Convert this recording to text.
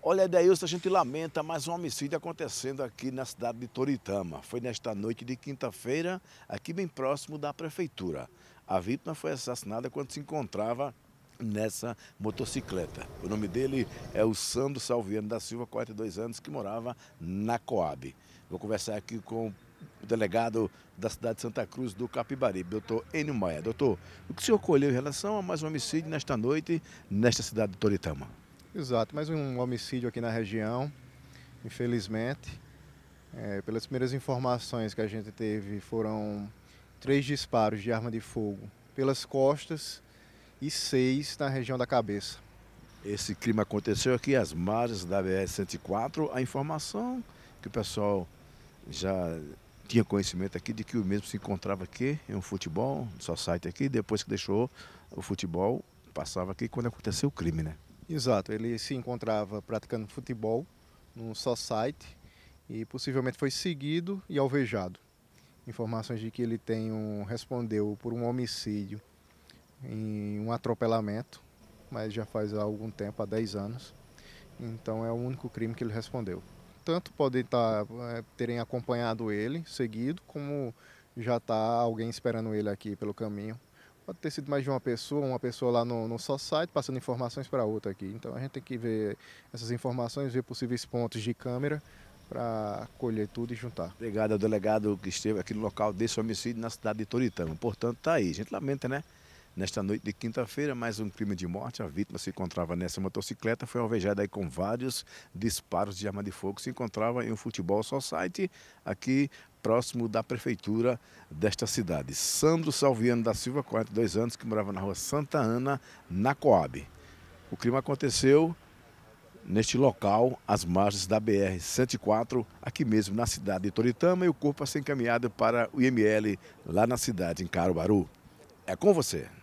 Olha, Edeilson, a gente lamenta mais um homicídio acontecendo aqui na cidade de Toritama. Foi nesta noite de quinta-feira, aqui bem próximo da prefeitura. A vítima foi assassinada quando se encontrava nessa motocicleta. O nome dele é o Sandro Salviano da Silva, 42 anos, que morava na Coab. Vou conversar aqui com o delegado da cidade de Santa Cruz do Capibaribe, doutor Enio Maia. Doutor, o que o senhor colheu em relação a mais um homicídio nesta noite, nesta cidade de Toritama? Exato, mais um homicídio aqui na região, infelizmente. É, pelas primeiras informações que a gente teve, foram três disparos de arma de fogo pelas costas e seis na região da cabeça. Esse crime aconteceu aqui às margens da BR-104. A informação que o pessoal já tinha conhecimento aqui de que o mesmo se encontrava aqui em um futebol, no seu site aqui, depois que deixou o futebol, passava aqui quando aconteceu o crime, né? Exato, ele se encontrava praticando futebol num só site e possivelmente foi seguido e alvejado. Informações de que ele tem um, respondeu por um homicídio em um atropelamento, mas já faz algum tempo, há 10 anos. Então é o único crime que ele respondeu. Tanto podem estar, tá, é, terem acompanhado ele, seguido, como já está alguém esperando ele aqui pelo caminho pode ter sido mais de uma pessoa, uma pessoa lá no, no só site passando informações para outra aqui. Então a gente tem que ver essas informações, ver possíveis pontos de câmera para colher tudo e juntar. Obrigado ao delegado que esteve aqui no local desse homicídio na cidade de Toritama. Portanto, está aí. A gente lamenta, né? Nesta noite de quinta-feira, mais um crime de morte. A vítima se encontrava nessa motocicleta, foi alvejada aí com vários disparos de arma de fogo. Se encontrava em um futebol society aqui próximo da prefeitura desta cidade. Sandro Salviano da Silva, 42 anos, que morava na rua Santa Ana, na Coab. O crime aconteceu neste local, às margens da BR-104, aqui mesmo na cidade de Toritama, e o corpo a é ser encaminhado para o IML, lá na cidade, em Caruaru. É com você.